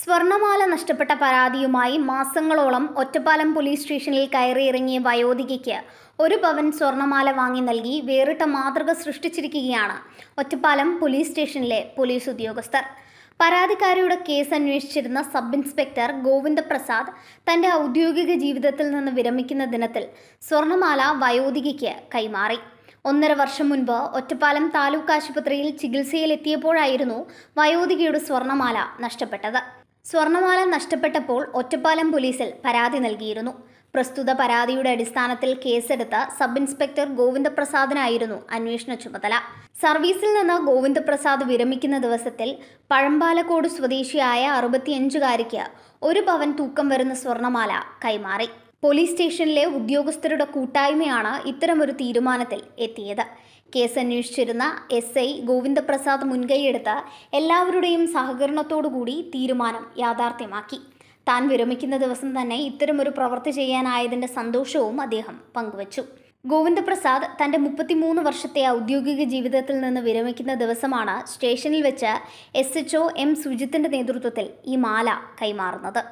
സ്വർണമാല നഷ്ടപ്പെട്ട പരാതിയുമായി മാസങ്ങളോളം ഒറ്റപ്പാലം പോലീസ് സ്റ്റേഷനിൽ കയറിയിറങ്ങിയ വയോധികയ്ക്ക് ഒരു പവൻ സ്വർണമാല വാങ്ങി നൽകി വേറിട്ട മാതൃക സൃഷ്ടിച്ചിരിക്കുകയാണ് ഒറ്റപ്പാലം പോലീസ് സ്റ്റേഷനിലെ പോലീസ് ഉദ്യോഗസ്ഥർ പരാതിക്കാരിയുടെ കേസ് അന്വേഷിച്ചിരുന്ന സബ് ഇൻസ്പെക്ടർ ഗോവിന്ദപ്രസാദ് തന്റെ ഔദ്യോഗിക ജീവിതത്തിൽ നിന്ന് വിരമിക്കുന്ന ദിനത്തിൽ സ്വർണമാല വയോധികയ്ക്ക് കൈമാറി ഒന്നര വർഷം മുൻപ് ഒറ്റപ്പാലം താലൂക്ക് ആശുപത്രിയിൽ ചികിത്സയിലെത്തിയപ്പോഴായിരുന്നു വയോധികയുടെ സ്വർണമാല നഷ്ടപ്പെട്ടത് സ്വർണമാല നഷ്ടപ്പെട്ടപ്പോൾ ഒറ്റപ്പാലം പോലീസിൽ പരാതി നൽകിയിരുന്നു പ്രസ്തുത പരാതിയുടെ അടിസ്ഥാനത്തിൽ കേസെടുത്ത സബ് ഇൻസ്പെക്ടർ ഗോവിന്ദപ്രസാദിനായിരുന്നു അന്വേഷണ ചുമതല സർവീസിൽ നിന്ന് ഗോവിന്ദപ്രസാദ് വിരമിക്കുന്ന ദിവസത്തിൽ പഴമ്പാലക്കോട് സ്വദേശിയായ അറുപത്തിയഞ്ചുകാരിക്ക് ഒരു പവൻ തൂക്കം വരുന്ന സ്വർണമാല കൈമാറി പോലീസ് സ്റ്റേഷനിലെ ഉദ്യോഗസ്ഥരുടെ കൂട്ടായ്മയാണ് ഇത്തരമൊരു തീരുമാനത്തിൽ എത്തിയത് കേസ് അന്വേഷിച്ചിരുന്ന എസ് ഐ ഗോവിന്ദപ്രസാദ് മുൻകൈയെടുത്ത് എല്ലാവരുടെയും സഹകരണത്തോടുകൂടി തീരുമാനം യാഥാർത്ഥ്യമാക്കി താൻ വിരമിക്കുന്ന ദിവസം തന്നെ ഇത്തരമൊരു പ്രവൃത്തി ചെയ്യാനായതിൻ്റെ സന്തോഷവും അദ്ദേഹം പങ്കുവച്ചു ഗോവിന്ദപ്രസാദ് തൻ്റെ മുപ്പത്തിമൂന്ന് വർഷത്തെ ഔദ്യോഗിക ജീവിതത്തിൽ നിന്ന് വിരമിക്കുന്ന ദിവസമാണ് സ്റ്റേഷനിൽ വെച്ച് എസ് എച്ച് എം സുജിത്തിൻ്റെ നേതൃത്വത്തിൽ ഈ മാല കൈമാറുന്നത്